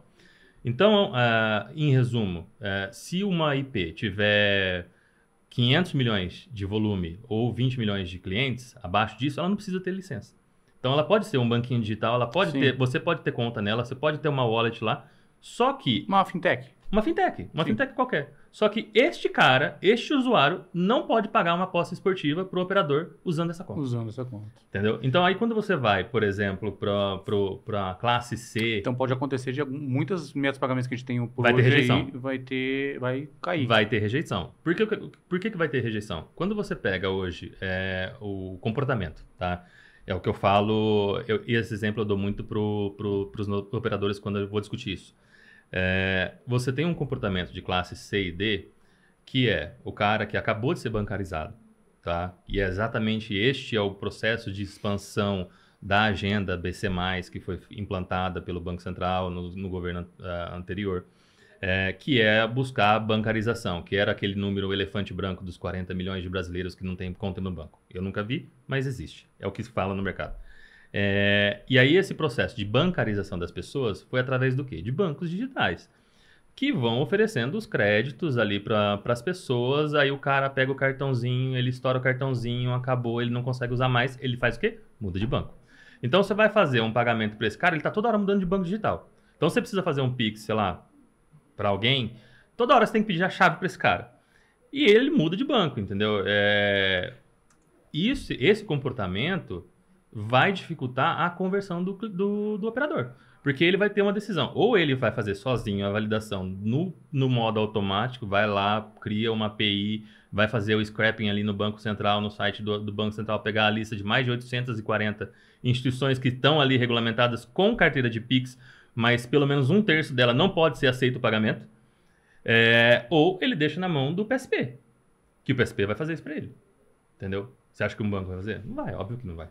Então, uh, em resumo, uh, se uma IP tiver 500 milhões de volume ou 20 milhões de clientes, abaixo disso, ela não precisa ter licença. Então, ela pode ser um banquinho digital, ela pode ter, você pode ter conta nela, você pode ter uma wallet lá, só que... Uma fintech. Uma fintech, uma Sim. fintech qualquer. Só que este cara, este usuário, não pode pagar uma aposta esportiva para o operador usando essa conta. Usando essa conta. Entendeu? Então, aí quando você vai, por exemplo, para a classe C... Então, pode acontecer de algum, muitas metas de pagamentos que a gente tem por Vai ter rejeição. vai, ter, vai cair. Vai ter rejeição. Por que, por que, que vai ter rejeição? Quando você pega hoje é, o comportamento, tá? É o que eu falo, eu, e esse exemplo eu dou muito para pro, os operadores quando eu vou discutir isso é, você tem um comportamento de classe C e D que é o cara que acabou de ser bancarizado, tá? E é exatamente este é o processo de expansão da agenda BC+, que foi implantada pelo Banco Central no, no governo uh, anterior, é, que é buscar a bancarização, que era aquele número elefante branco dos 40 milhões de brasileiros que não tem conta no banco. Eu nunca vi, mas existe. É o que se fala no mercado. É, e aí esse processo de bancarização das pessoas foi através do quê? De bancos digitais que vão oferecendo os créditos ali para as pessoas. Aí o cara pega o cartãozinho, ele estoura o cartãozinho, acabou, ele não consegue usar mais, ele faz o quê? Muda de banco. Então você vai fazer um pagamento para esse cara, ele está toda hora mudando de banco digital. Então você precisa fazer um Pix, sei lá, para alguém, toda hora você tem que pedir a chave para esse cara. E ele muda de banco, entendeu? É... Isso, esse comportamento vai dificultar a conversão do, do, do operador. Porque ele vai ter uma decisão. Ou ele vai fazer sozinho a validação no, no modo automático, vai lá, cria uma API, vai fazer o scrapping ali no Banco Central, no site do, do Banco Central, pegar a lista de mais de 840 instituições que estão ali regulamentadas com carteira de PIX, mas pelo menos um terço dela não pode ser aceito o pagamento. É, ou ele deixa na mão do PSP, que o PSP vai fazer isso para ele. Entendeu? Você acha que um banco vai fazer? Não vai, óbvio que não vai.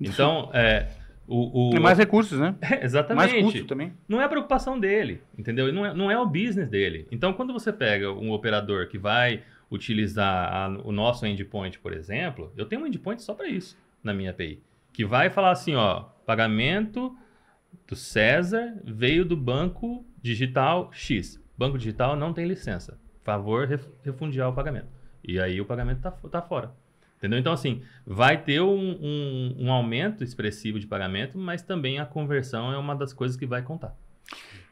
Então, então, é, o, o... Tem mais recursos, né? É, exatamente. Mais custo também. Não é a preocupação dele, entendeu? Não é, não é o business dele. Então, quando você pega um operador que vai utilizar a, o nosso endpoint, por exemplo, eu tenho um endpoint só para isso na minha API, que vai falar assim, ó, pagamento do César veio do banco digital X. Banco digital não tem licença. Favor refundiar o pagamento. E aí o pagamento tá, tá fora. Entendeu? Então, assim, vai ter um, um, um, aumento expressivo de pagamento, mas também a conversão é uma das coisas que vai contar.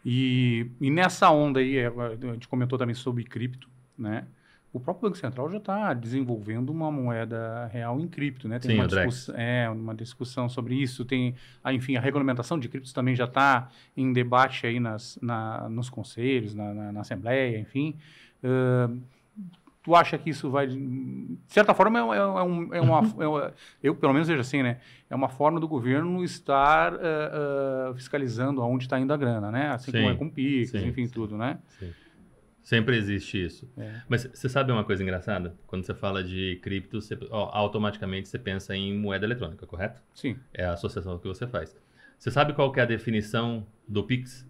E, e nessa onda aí, a gente comentou também sobre cripto, né? O próprio Banco Central já está desenvolvendo uma moeda real em cripto, né? Tem Sim, uma, discuss... é, uma discussão sobre isso. Tem, a, ah, enfim, a regulamentação de criptos também já está em debate aí nas, na, nos conselhos, na, na, na Assembleia, enfim. Uh, Tu acha que isso vai. De certa forma, é, é, é, um, é uma. Uhum. É eu, pelo menos, vejo assim, né? É uma forma do governo estar uh, uh, fiscalizando aonde está indo a grana, né? Assim sim, como é com PIX, sim, enfim, sim, tudo, né? Sim. Sempre existe isso. É. Mas você sabe uma coisa engraçada? Quando você fala de cripto, você, ó, automaticamente você pensa em moeda eletrônica, correto? Sim. É a associação que você faz. Você sabe qual é a definição do Pix?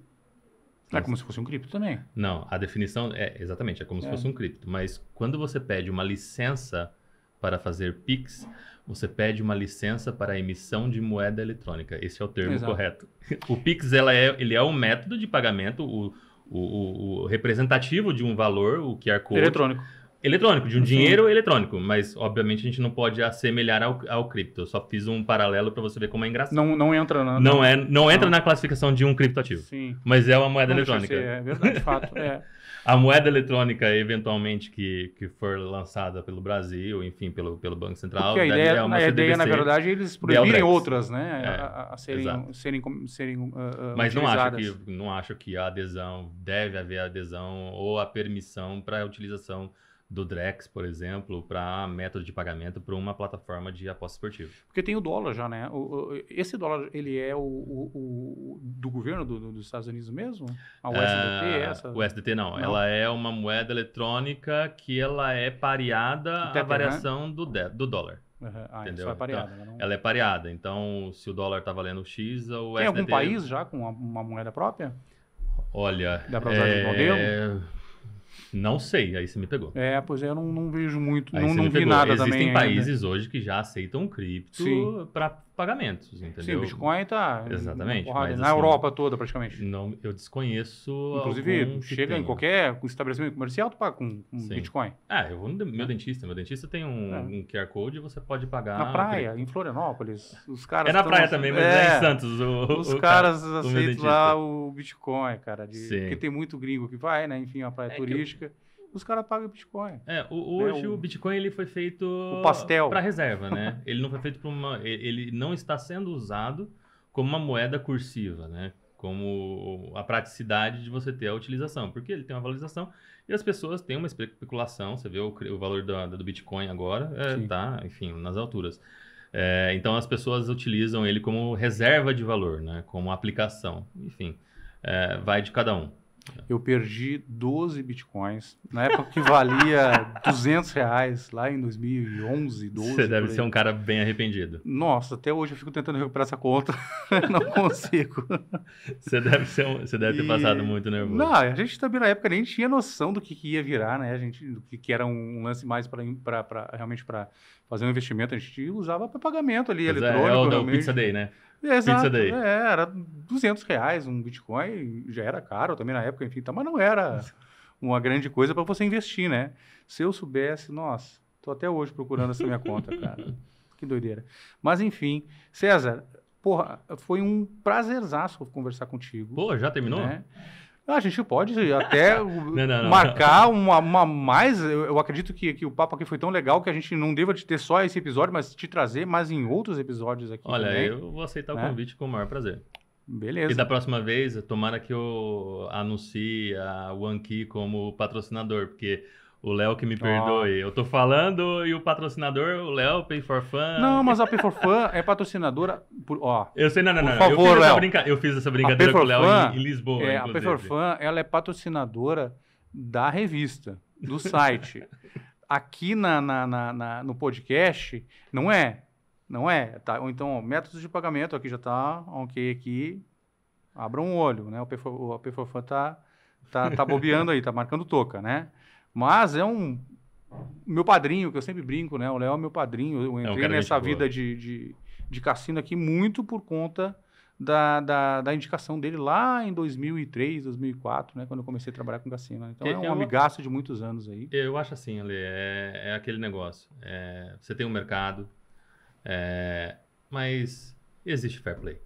é como se fosse um cripto também. Não, a definição é exatamente, é como é. se fosse um cripto. Mas quando você pede uma licença para fazer PIX, você pede uma licença para a emissão de moeda eletrônica. Esse é o termo Exato. correto. O PIX ela é, ele é um método de pagamento, o, o, o, o representativo de um valor, o QR Code. Eletrônico eletrônico, de um uhum. dinheiro eletrônico, mas obviamente a gente não pode assemelhar ao, ao cripto. Eu só fiz um paralelo para você ver como é engraçado. Não, não entra na não, não é não, não entra na classificação de um criptoativo. Sim. Mas é uma moeda não, eletrônica. Ser, é verdade, fato. É. a moeda eletrônica eventualmente que, que for lançada pelo Brasil, enfim, pelo, pelo Banco Central, Porque a ideia, é uma a ideia na verdade eles proibirem outras, né, é, a, a, serem serem, serem uh, Mas não acho que não acho que a adesão deve haver adesão ou a permissão para a utilização do Drex, por exemplo, para método de pagamento para uma plataforma de aposta esportiva. Porque tem o dólar já, né? O, o, esse dólar, ele é o, o do governo do, do, dos Estados Unidos mesmo? A USDT? É, ah, essa? O USDT não. não. Ela é uma moeda eletrônica que ela é pareada à né? variação do, de, do dólar. Uhum. Ah, é Entendeu? É pareada, então, ela, não... ela, é pareada. Então, se o dólar está valendo X, o Tem algum país já com uma, uma moeda própria? Olha... Dá para usar é... de modelo? Não sei, aí você me pegou. É, pois é, eu não, não vejo muito, aí não, não vi pegou. nada Existem também. Existem países ainda. hoje que já aceitam cripto para pagamentos, entendeu? Sim, o Bitcoin tá. Exatamente. Mas, na assim, Europa toda, praticamente. Não, eu desconheço. Inclusive, chega tem. em qualquer estabelecimento comercial, tu paga com, com Bitcoin. Ah, eu vou no né? meu dentista. Meu dentista tem um, é. um QR Code e você pode pagar. Na praia, aquele... em Florianópolis. Os caras. É na praia também, mas é, é em Santos. O, os o caras aceitam lá o Bitcoin, cara. De... Porque tem muito gringo que vai, né? Enfim, é a praia é turística. Que os caras pagam Bitcoin. É, o, né, hoje o, o, Bitcoin ele foi feito para reserva, né? ele não foi feito para uma, ele não está sendo usado como uma moeda cursiva, né? Como a praticidade de você ter a utilização, porque ele tem uma valorização e as pessoas têm uma especulação. Você vê o, o valor do, do Bitcoin agora, é, tá, enfim, nas alturas. É, então as pessoas utilizam ele como reserva de valor, né? Como aplicação, enfim, é, vai de cada um. Eu perdi 12 bitcoins, na época que valia 200 reais, lá em 2011, 12. Você deve ser um cara bem arrependido. Nossa, até hoje eu fico tentando recuperar essa conta, não consigo. Você deve, ser um, você deve ter passado muito nervoso. Não, a gente também na época nem tinha noção do que, que ia virar, né? A gente, do que, que era um lance mais para realmente para fazer um investimento, a gente usava para pagamento ali, pois eletrônico. É, é o, Pizza Day, né? Exato, pizza daí. É, era 200 reais um Bitcoin, já era caro também na época, enfim, tá, mas não era uma grande coisa para você investir, né? Se eu soubesse, nossa, tô até hoje procurando essa minha conta, cara. Que doideira. Mas enfim, César, porra, foi um prazerzaço conversar contigo. Pô, já terminou? Né? Ah, a gente pode até não, não, não, marcar uma, uma, mais. Eu, acredito que, que o papo aqui foi tão legal que a gente não deva te ter só esse episódio, mas te trazer mais em outros episódios aqui. Olha, também. eu vou aceitar o né? convite com o maior prazer. Beleza. E da próxima vez, tomara que eu anuncie a One Key como patrocinador, porque o Léo que me perdoe. Eu tô falando e o patrocinador, o Léo, Pay for Fun. Não, mas a Pay for Fun é patrocinadora. Por, ó. Eu sei, não, não, por não. Favor, eu, fiz essa brinca... eu fiz essa brincadeira com o Léo em, em, Lisboa. É, a Pay for Fun ela é patrocinadora da revista, do site. Aqui na, na, na, na, no podcast, não é. Não é. Tá? Ou então, ó, métodos de pagamento, aqui já tá ok aqui. Abra um olho, né? O Pay for, o Pay for Fun tá, tá, tá bobeando aí, tá marcando toca, né? Mas é um. Meu padrinho, que eu sempre brinco, né? O Léo é meu padrinho. Eu entrei é um nessa vida de, de, de cassino aqui muito por conta da, da, da, indicação dele lá em 2003, 2004, né? Quando eu comecei a trabalhar com cassino. Então, é, é um eu, é amigaço de muitos anos aí. Eu acho assim, Ale, é, é aquele negócio. É, você tem um mercado, é, mas existe fair play.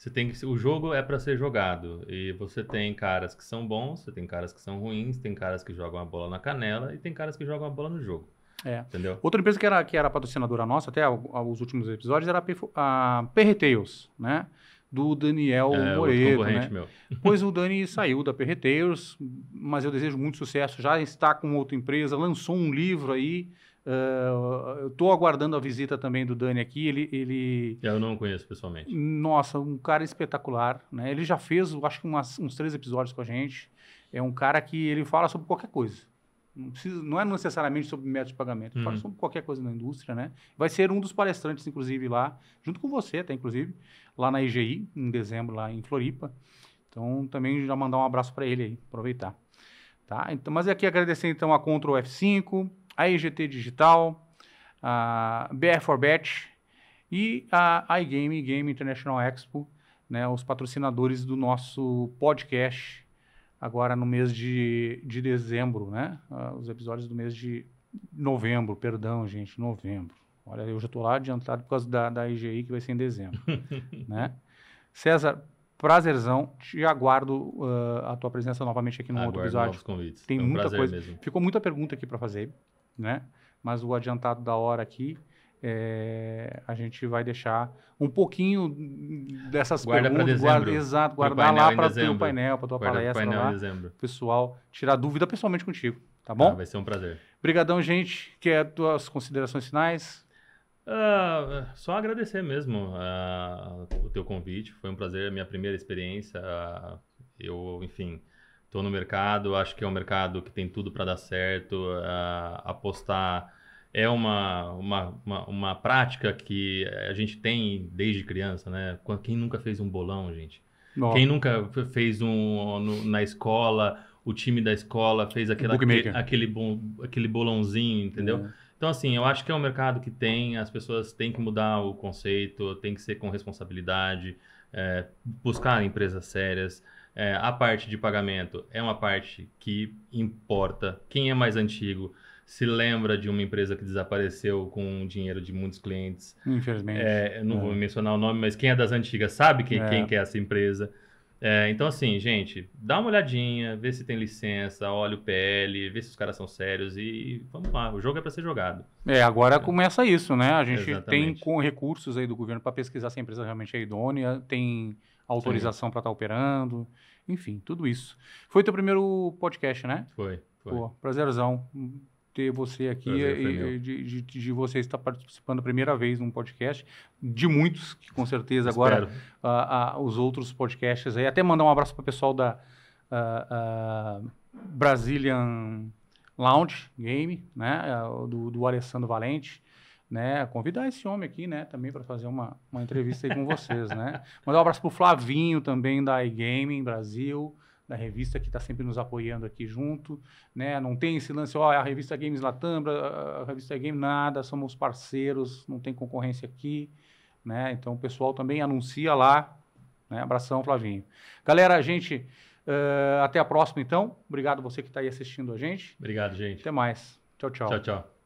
Você tem que, o jogo é para ser jogado e você tem caras que são bons, você tem caras que são ruins, tem caras que jogam a bola na canela e tem caras que jogam a bola no jogo. É. Entendeu? Outra empresa que era, que era patrocinadora nossa até os últimos episódios era a Perreteiros, né? Do Daniel é, Moreira. Né? Meu. Pois o Dani saiu da Perreteiros, mas eu desejo muito sucesso. Já está com outra empresa, lançou um livro aí Uh, eu estou aguardando a visita também do Dani aqui. Ele, ele. Eu não conheço pessoalmente. Nossa, um cara espetacular. Né? Ele já fez, acho que umas, uns três episódios com a gente. É um cara que ele fala sobre qualquer coisa. Não, precisa, não é necessariamente sobre método de pagamento, uhum. fala sobre qualquer coisa na indústria, né? Vai ser um dos palestrantes, inclusive, lá, junto com você, até inclusive, lá na IGI, em dezembro, lá em Floripa. Então, também já mandar um abraço para ele aí, aproveitar. Tá? Então, mas é aqui agradecer então a Ctrl F5, a EGT Digital, a BR4Bet e a iGame, Game International Expo, né, os patrocinadores do nosso podcast agora no mês de, de dezembro, né? os episódios do mês de novembro, perdão, gente, novembro. Olha, eu já estou lá adiantado por causa da, da IGI, que vai ser em dezembro, né? César, prazerzão, te aguardo uh, a tua presença novamente aqui no aguardo outro episódio. Tem é um muita coisa. Mesmo. Ficou muita pergunta aqui para fazer né? Mas o adiantado da hora aqui, é, a gente vai deixar um pouquinho dessas guarda perguntas. Guarda, exato, guardar lá para o painel, para tua guarda palestra painel lá. Pessoal, tirar dúvida pessoalmente contigo, tá bom? Ah, vai ser um prazer. Obrigadão, gente. Quer as tuas considerações finais? Uh, só agradecer mesmo uh, o teu convite. Foi um prazer, minha primeira experiência. Uh, eu, enfim, estou no mercado, acho que é um mercado que tem tudo para dar certo, uh, apostar é uma, uma, uma, uma, prática que a gente tem desde criança, né? Quem nunca fez um bolão, gente? Nossa. Quem nunca fez um no, na escola, o time da escola fez aquela, aquele, aquele, bom, aquele bolãozinho, entendeu? É. Então, assim, eu acho que é um mercado que tem, as pessoas têm que mudar o conceito, tem que ser com responsabilidade, é, buscar empresas sérias. É, a parte de pagamento é uma parte que importa. Quem é mais antigo se lembra de uma empresa que desapareceu com dinheiro de muitos clientes. Infelizmente. É, não vou é. mencionar o nome, mas quem é das antigas sabe quem, é. quem é essa empresa. É, então, assim, gente, dá uma olhadinha, vê se tem licença, olha o PL, vê se os caras são sérios e vamos lá, o jogo é para ser jogado. É, agora é. começa isso, né? A gente Exatamente. tem com recursos aí do governo para pesquisar se a empresa realmente é idônea, tem autorização para estar tá operando, enfim, tudo isso. Foi teu primeiro podcast, né? Foi. foi. Pô, prazerzão ter você aqui Prazer, eh, e, de, de, de, você estar participando a primeira vez num podcast, de muitos, que com certeza agora os outros podcasts aí. Até mandar um abraço para o pessoal da uh, Brazilian Lounge Game, né? Do, do Alessandro Valente né, convidar esse homem aqui, né, também para fazer uma, uma entrevista aí com vocês, né. Mandar um abraço pro Flavinho também da iGaming Brasil, da revista que está sempre nos apoiando aqui junto, né? Não tem esse lance, ó, a revista Games Latambra, a revista Game nada, somos parceiros, não tem concorrência aqui, né? Então o pessoal também anuncia lá, né? Abração, Flavinho. Galera, a gente uh, até a próxima então. Obrigado você que está aí assistindo a gente. Obrigado, gente. Até mais. Tchau, tchau. Tchau, tchau.